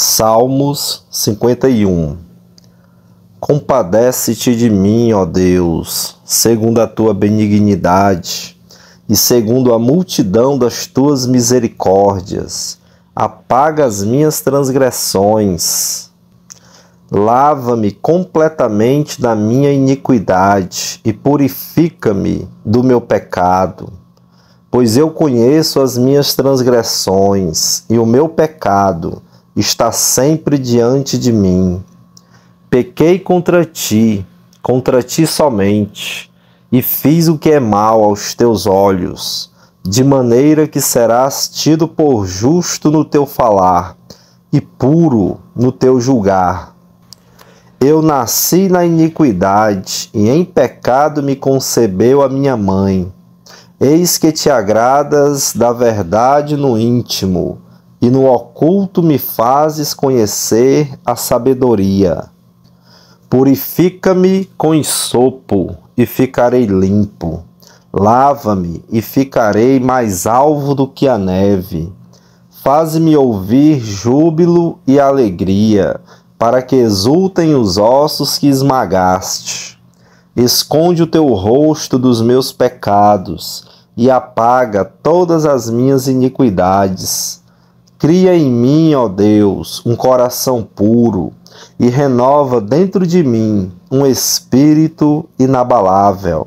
Salmos 51 Compadece-te de mim, ó Deus, segundo a tua benignidade e segundo a multidão das tuas misericórdias. Apaga as minhas transgressões. Lava-me completamente da minha iniquidade e purifica-me do meu pecado. Pois eu conheço as minhas transgressões e o meu pecado está sempre diante de mim. Pequei contra ti, contra ti somente, e fiz o que é mal aos teus olhos, de maneira que serás tido por justo no teu falar e puro no teu julgar. Eu nasci na iniquidade, e em pecado me concebeu a minha mãe. Eis que te agradas da verdade no íntimo, e no oculto me fazes conhecer a sabedoria. Purifica-me com ensopo e ficarei limpo. Lava-me e ficarei mais alvo do que a neve. Faze-me ouvir júbilo e alegria, para que exultem os ossos que esmagaste. Esconde o teu rosto dos meus pecados e apaga todas as minhas iniquidades Cria em mim, ó Deus, um coração puro e renova dentro de mim um espírito inabalável.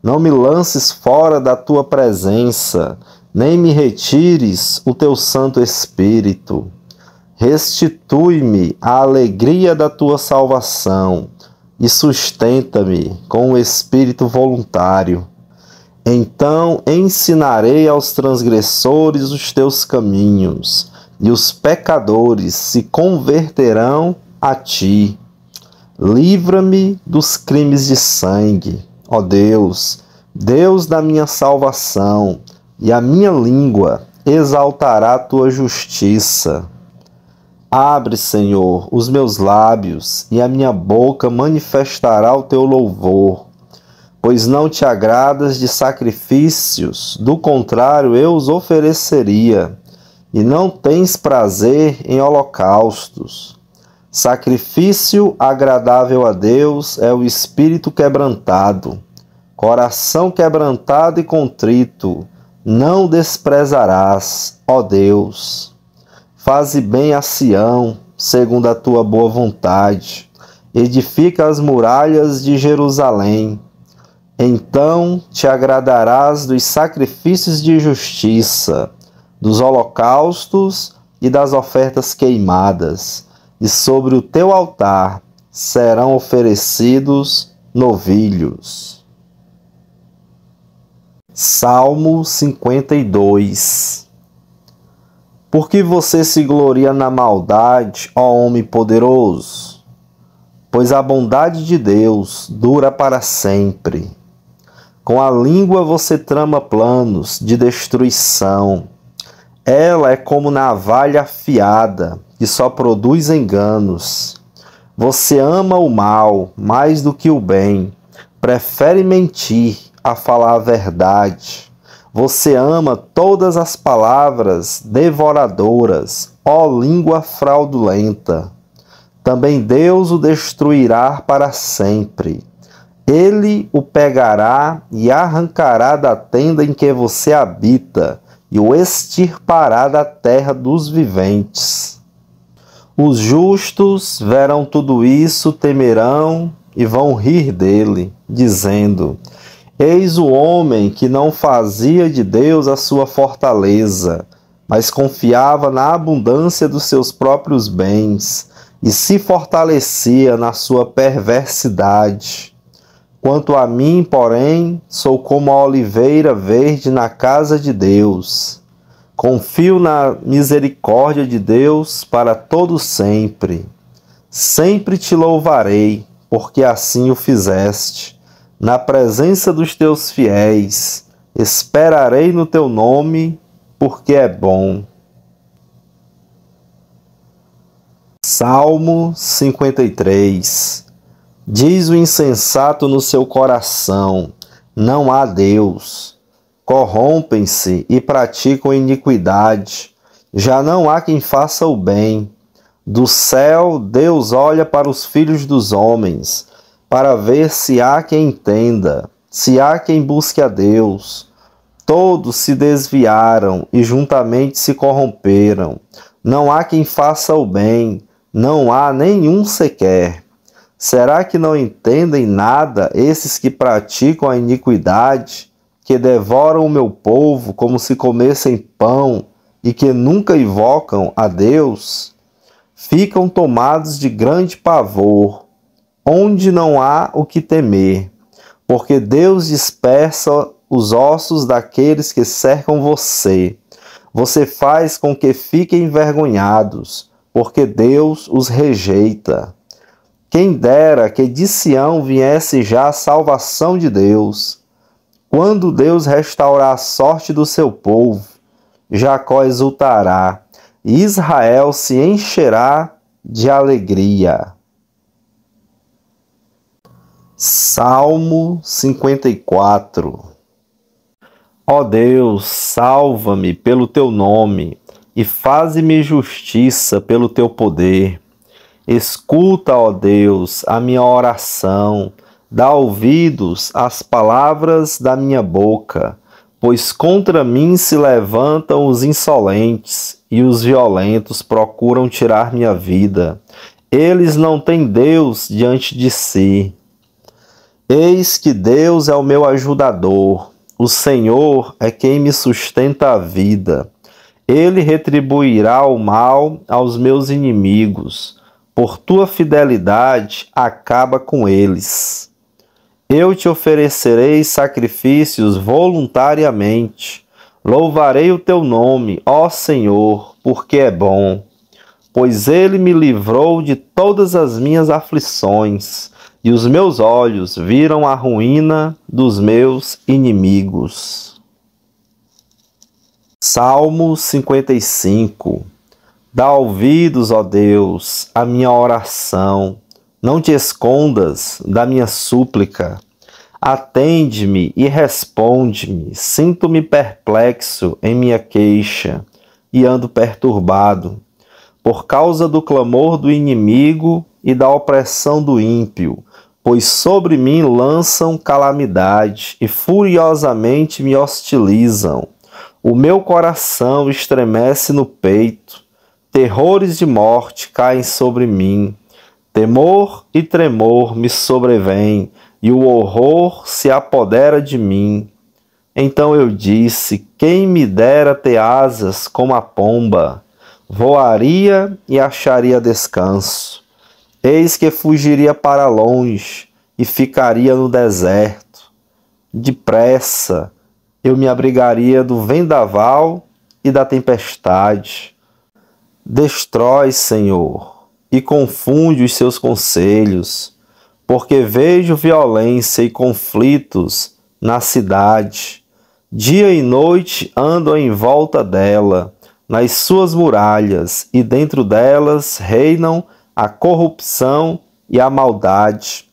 Não me lances fora da tua presença, nem me retires o teu Santo Espírito. Restitui-me a alegria da tua salvação e sustenta-me com o um espírito voluntário então ensinarei aos transgressores os teus caminhos, e os pecadores se converterão a ti. Livra-me dos crimes de sangue, ó Deus, Deus da minha salvação, e a minha língua exaltará tua justiça. Abre, Senhor, os meus lábios, e a minha boca manifestará o teu louvor pois não te agradas de sacrifícios, do contrário eu os ofereceria, e não tens prazer em holocaustos. Sacrifício agradável a Deus é o espírito quebrantado, coração quebrantado e contrito, não desprezarás, ó Deus. Faze bem a Sião, segundo a tua boa vontade, edifica as muralhas de Jerusalém então te agradarás dos sacrifícios de justiça, dos holocaustos e das ofertas queimadas, e sobre o teu altar serão oferecidos novilhos. Salmo 52 que você se gloria na maldade, ó homem poderoso? Pois a bondade de Deus dura para sempre com a língua você trama planos de destruição. Ela é como navalha afiada, que só produz enganos. Você ama o mal mais do que o bem, prefere mentir a falar a verdade. Você ama todas as palavras devoradoras, ó língua fraudulenta. Também Deus o destruirá para sempre ele o pegará e arrancará da tenda em que você habita, e o extirpará da terra dos viventes. Os justos verão tudo isso, temerão e vão rir dele, dizendo: Eis o homem que não fazia de Deus a sua fortaleza, mas confiava na abundância dos seus próprios bens e se fortalecia na sua perversidade. Quanto a mim, porém, sou como a oliveira verde na casa de Deus. Confio na misericórdia de Deus para todo sempre. Sempre te louvarei, porque assim o fizeste. Na presença dos teus fiéis, esperarei no teu nome, porque é bom. Salmo 53 Diz o insensato no seu coração: não há Deus. Corrompem-se e praticam iniquidade. Já não há quem faça o bem. Do céu, Deus olha para os filhos dos homens, para ver se há quem entenda, se há quem busque a Deus. Todos se desviaram e juntamente se corromperam. Não há quem faça o bem, não há nenhum sequer. Será que não entendem nada esses que praticam a iniquidade, que devoram o meu povo como se comessem pão e que nunca invocam a Deus? Ficam tomados de grande pavor, onde não há o que temer, porque Deus dispersa os ossos daqueles que cercam você. Você faz com que fiquem envergonhados, porque Deus os rejeita. Quem dera que de Sião viesse já a salvação de Deus. Quando Deus restaurar a sorte do seu povo, Jacó exultará, e Israel se encherá de alegria. Salmo 54 Ó oh Deus, salva-me pelo teu nome e faze-me justiça pelo teu poder. Escuta, ó Deus, a minha oração, dá ouvidos às palavras da minha boca, pois contra mim se levantam os insolentes e os violentos procuram tirar minha vida. Eles não têm Deus diante de si. Eis que Deus é o meu ajudador, o Senhor é quem me sustenta a vida. Ele retribuirá o mal aos meus inimigos por tua fidelidade, acaba com eles. Eu te oferecerei sacrifícios voluntariamente. Louvarei o teu nome, ó Senhor, porque é bom. Pois ele me livrou de todas as minhas aflições, e os meus olhos viram a ruína dos meus inimigos. Salmo 55 Dá ouvidos, ó Deus, à minha oração. Não te escondas da minha súplica. Atende-me e responde-me. Sinto-me perplexo em minha queixa e ando perturbado. Por causa do clamor do inimigo e da opressão do ímpio, pois sobre mim lançam calamidade e furiosamente me hostilizam. O meu coração estremece no peito Terrores de morte caem sobre mim, temor e tremor me sobrevêm, e o horror se apodera de mim. Então eu disse: Quem me dera ter asas como a pomba, voaria e acharia descanso. Eis que fugiria para longe e ficaria no deserto. Depressa eu me abrigaria do vendaval e da tempestade Destrói, Senhor, e confunde os seus conselhos, porque vejo violência e conflitos na cidade. Dia e noite ando em volta dela, nas suas muralhas, e dentro delas reinam a corrupção e a maldade.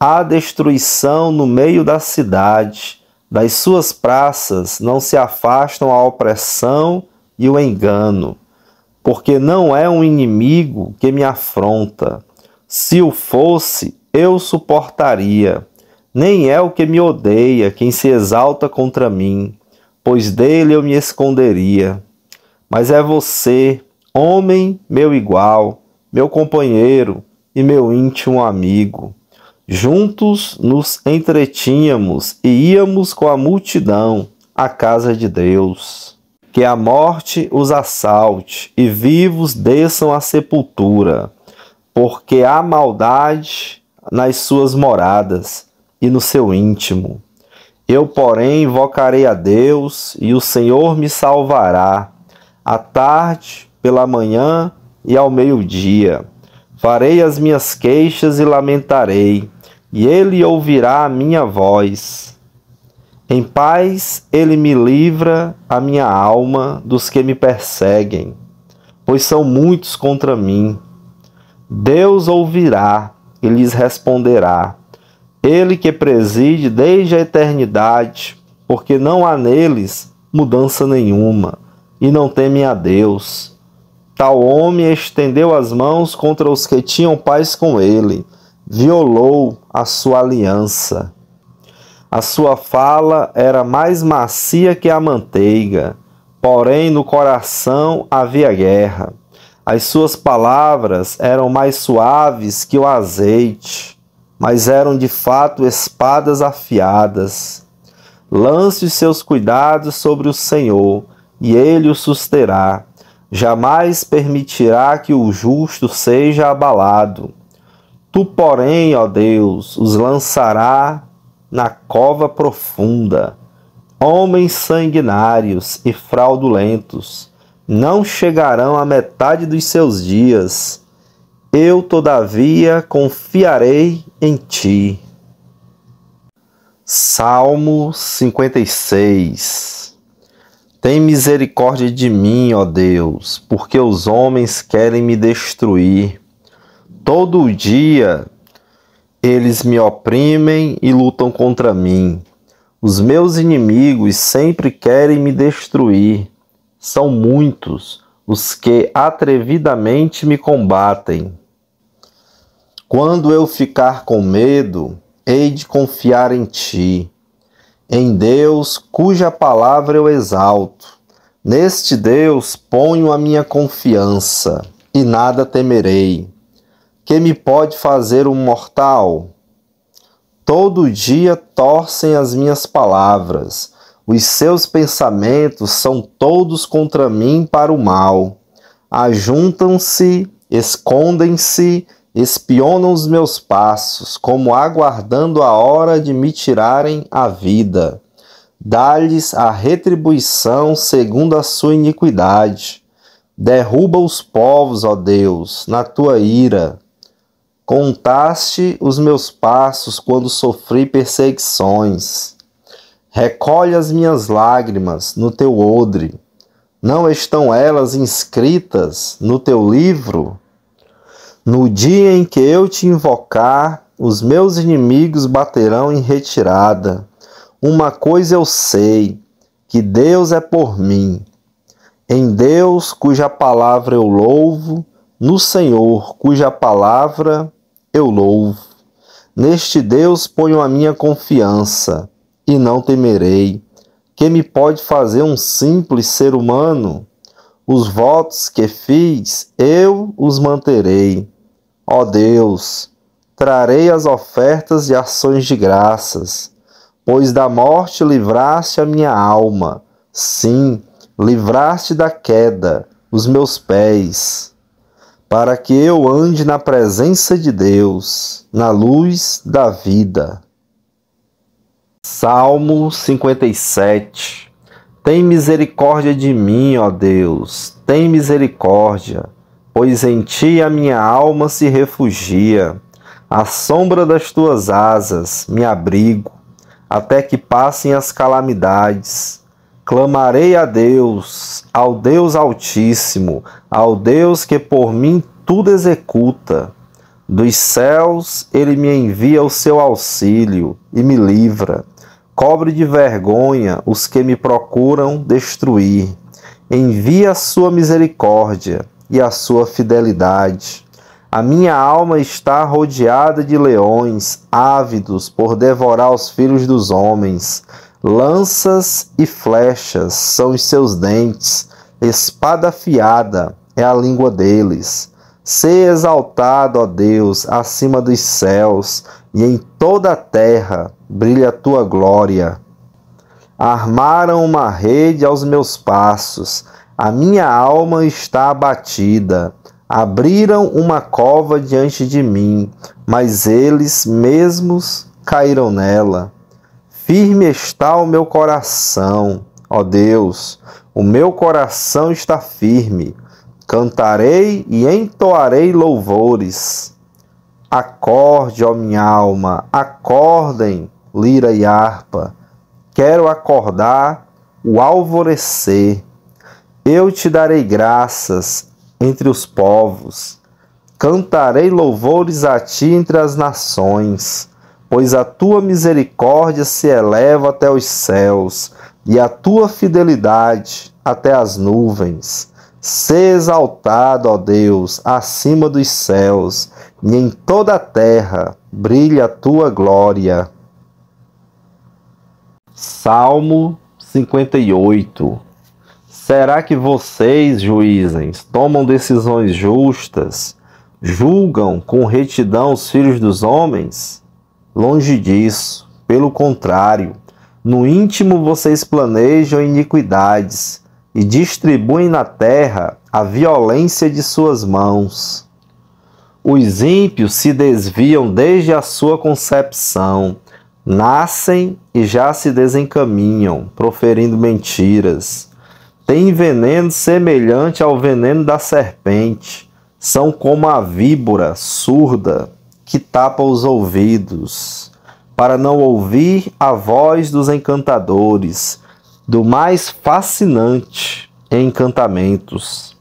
Há destruição no meio da cidade, das suas praças não se afastam a opressão e o engano porque não é um inimigo que me afronta. Se o fosse, eu suportaria. Nem é o que me odeia, quem se exalta contra mim, pois dele eu me esconderia. Mas é você, homem meu igual, meu companheiro e meu íntimo amigo. Juntos nos entretínhamos e íamos com a multidão à casa de Deus que a morte os assalte e vivos desçam à sepultura, porque há maldade nas suas moradas e no seu íntimo. Eu, porém, invocarei a Deus e o Senhor me salvará. À tarde, pela manhã e ao meio-dia, farei as minhas queixas e lamentarei, e ele ouvirá a minha voz. Em paz ele me livra a minha alma dos que me perseguem, pois são muitos contra mim. Deus ouvirá e lhes responderá. Ele que preside desde a eternidade, porque não há neles mudança nenhuma, e não teme a Deus. Tal homem estendeu as mãos contra os que tinham paz com ele, violou a sua aliança. A sua fala era mais macia que a manteiga, porém no coração havia guerra. As suas palavras eram mais suaves que o azeite, mas eram de fato espadas afiadas. Lance os seus cuidados sobre o Senhor, e ele o susterá. Jamais permitirá que o justo seja abalado. Tu, porém, ó Deus, os lançará na cova profunda, homens sanguinários e fraudulentos, não chegarão à metade dos seus dias. Eu, todavia, confiarei em ti. Salmo 56 Tem misericórdia de mim, ó Deus, porque os homens querem me destruir. Todo dia eles me oprimem e lutam contra mim. Os meus inimigos sempre querem me destruir. São muitos os que atrevidamente me combatem. Quando eu ficar com medo, hei de confiar em ti, em Deus cuja palavra eu exalto. Neste Deus ponho a minha confiança e nada temerei que me pode fazer um mortal? Todo dia torcem as minhas palavras, os seus pensamentos são todos contra mim para o mal. Ajuntam-se, escondem-se, espionam os meus passos, como aguardando a hora de me tirarem a vida. Dá-lhes a retribuição segundo a sua iniquidade. Derruba os povos, ó Deus, na tua ira Contaste os meus passos quando sofri perseguições. Recolhe as minhas lágrimas no teu odre. Não estão elas inscritas no teu livro? No dia em que eu te invocar, os meus inimigos baterão em retirada. Uma coisa eu sei, que Deus é por mim. Em Deus, cuja palavra eu louvo, no Senhor, cuja palavra eu louvo. Neste Deus ponho a minha confiança e não temerei. Que me pode fazer um simples ser humano? Os votos que fiz, eu os manterei. Ó Deus, trarei as ofertas e ações de graças, pois da morte livraste a minha alma. Sim, livraste da queda os meus pés para que eu ande na presença de Deus, na luz da vida. Salmo 57 Tem misericórdia de mim, ó Deus, tem misericórdia, pois em ti a minha alma se refugia. À sombra das tuas asas me abrigo, até que passem as calamidades Clamarei a Deus, ao Deus Altíssimo, ao Deus que por mim tudo executa. Dos céus ele me envia o seu auxílio e me livra. Cobre de vergonha os que me procuram destruir. Envia a sua misericórdia e a sua fidelidade. A minha alma está rodeada de leões, ávidos por devorar os filhos dos homens. Lanças e flechas são os seus dentes, espada afiada é a língua deles. Seja exaltado, ó Deus, acima dos céus, e em toda a terra brilha a tua glória. Armaram uma rede aos meus passos, a minha alma está abatida. Abriram uma cova diante de mim, mas eles mesmos caíram nela. Firme está o meu coração, ó Deus, o meu coração está firme. Cantarei e entoarei louvores. Acorde, ó minha alma, acordem, lira e harpa. Quero acordar o alvorecer. Eu te darei graças entre os povos. Cantarei louvores a ti entre as nações pois a tua misericórdia se eleva até os céus e a tua fidelidade até as nuvens. Se exaltado, ó Deus, acima dos céus, e em toda a terra brilha a tua glória. Salmo 58 Será que vocês, juízes, tomam decisões justas? Julgam com retidão os filhos dos homens? Longe disso, pelo contrário, no íntimo vocês planejam iniquidades e distribuem na terra a violência de suas mãos. Os ímpios se desviam desde a sua concepção, nascem e já se desencaminham, proferindo mentiras. Têm veneno semelhante ao veneno da serpente, são como a víbora surda, que tapa os ouvidos, para não ouvir a voz dos encantadores, do mais fascinante encantamentos.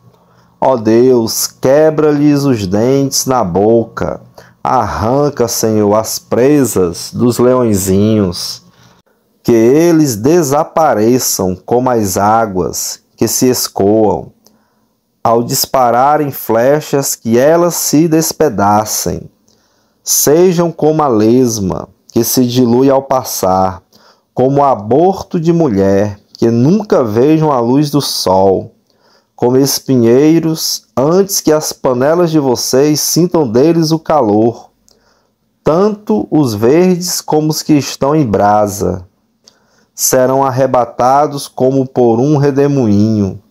Ó Deus, quebra-lhes os dentes na boca, arranca, Senhor, as presas dos leõezinhos, que eles desapareçam como as águas que se escoam, ao dispararem flechas que elas se despedacem Sejam como a lesma, que se dilui ao passar, como aborto de mulher, que nunca vejam a luz do sol, como espinheiros, antes que as panelas de vocês sintam deles o calor, tanto os verdes como os que estão em brasa. Serão arrebatados como por um redemoinho.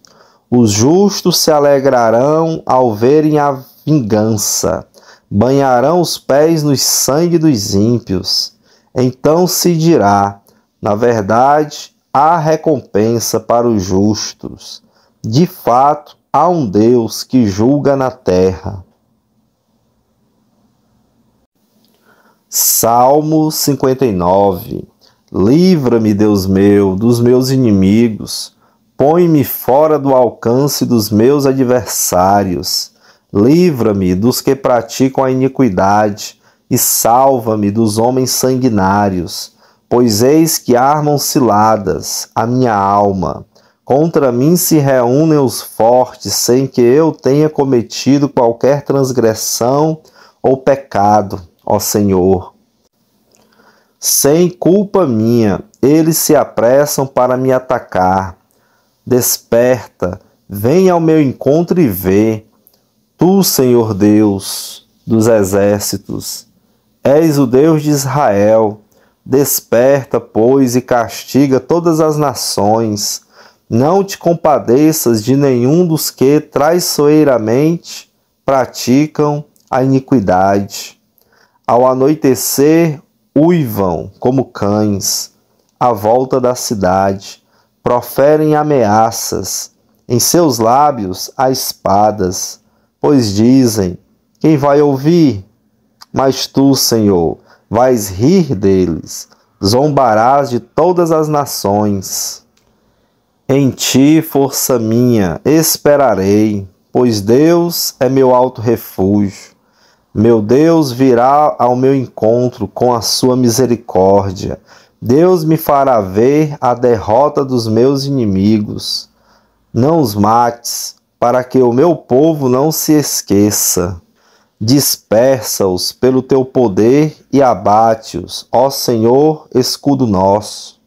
Os justos se alegrarão ao verem a vingança banharão os pés no sangue dos ímpios. Então se dirá: na verdade, há recompensa para os justos. De fato, há um Deus que julga na terra. Salmo 59 Livra-me, Deus meu, dos meus inimigos. Põe-me fora do alcance dos meus adversários Livra-me dos que praticam a iniquidade e salva-me dos homens sanguinários, pois eis que armam ciladas a minha alma. Contra mim se reúnem os fortes, sem que eu tenha cometido qualquer transgressão ou pecado, ó Senhor. Sem culpa minha, eles se apressam para me atacar. Desperta, vem ao meu encontro e vê. Tu, Senhor Deus dos exércitos, és o Deus de Israel. Desperta, pois, e castiga todas as nações. Não te compadeças de nenhum dos que traiçoeiramente praticam a iniquidade. Ao anoitecer, uivam como cães à volta da cidade, proferem ameaças, em seus lábios há espadas Pois dizem: Quem vai ouvir? Mas tu, Senhor, vais rir deles, zombarás de todas as nações. Em ti, força minha, esperarei, pois Deus é meu alto refúgio. Meu Deus virá ao meu encontro com a sua misericórdia. Deus me fará ver a derrota dos meus inimigos. Não os mates, para que o meu povo não se esqueça. Dispersa-os pelo teu poder e abate-os, ó Senhor, escudo nosso.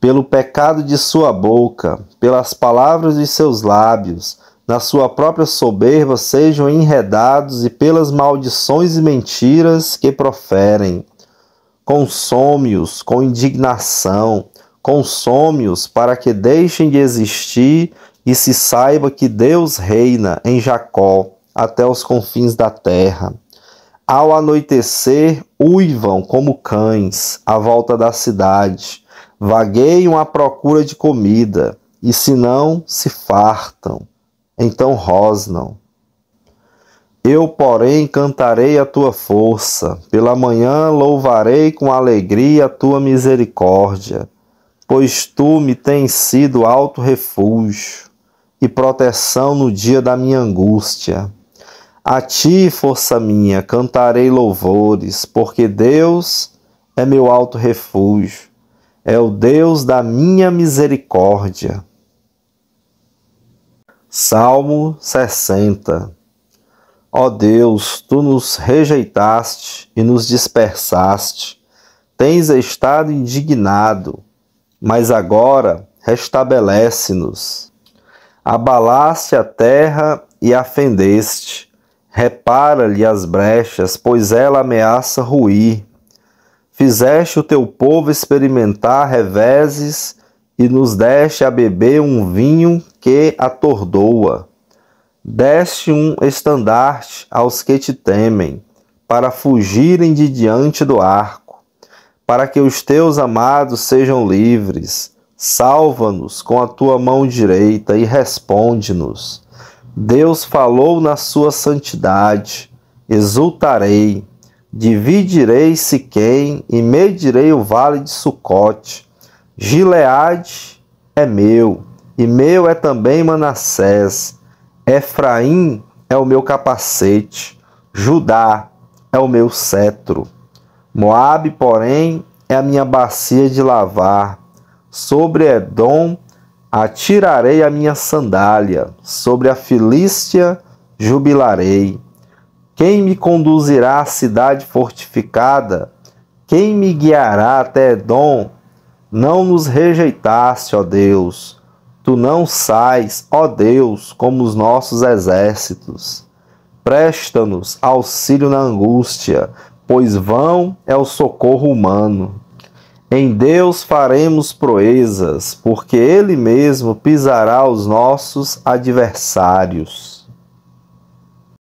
Pelo pecado de sua boca, pelas palavras de seus lábios, na sua própria soberba sejam enredados e pelas maldições e mentiras que proferem. Consome-os com indignação, consome-os para que deixem de existir e se saiba que Deus reina em Jacó até os confins da terra. Ao anoitecer, uivam como cães à volta da cidade, vagueiam à procura de comida, e se não, se fartam, então rosnam. Eu, porém, cantarei a tua força, pela manhã louvarei com alegria a tua misericórdia, pois tu me tens sido alto refúgio e proteção no dia da minha angústia. A ti, força minha, cantarei louvores, porque Deus é meu alto refúgio, é o Deus da minha misericórdia. Salmo 60 Ó Deus, tu nos rejeitaste e nos dispersaste, tens estado indignado, mas agora restabelece-nos. Abalaste a terra e a fendeste. Repara-lhe as brechas, pois ela ameaça ruir. Fizeste o teu povo experimentar reveses e nos deste a beber um vinho que atordoa. Deste um estandarte aos que te temem, para fugirem de diante do arco, para que os teus amados sejam livres Salva-nos com a tua mão direita e responde-nos. Deus falou na sua santidade: exultarei, dividirei Siquém e medirei o vale de Sucote. Gileade é meu, e meu é também Manassés. Efraim é o meu capacete, Judá é o meu cetro. Moabe, porém, é a minha bacia de lavar Sobre Edom atirarei a minha sandália, sobre a Filístia jubilarei. Quem me conduzirá à cidade fortificada? Quem me guiará até Edom? Não nos rejeitaste, ó Deus. Tu não sais, ó Deus, como os nossos exércitos. Presta-nos auxílio na angústia, pois vão é o socorro humano. Em Deus faremos proezas, porque Ele mesmo pisará os nossos adversários.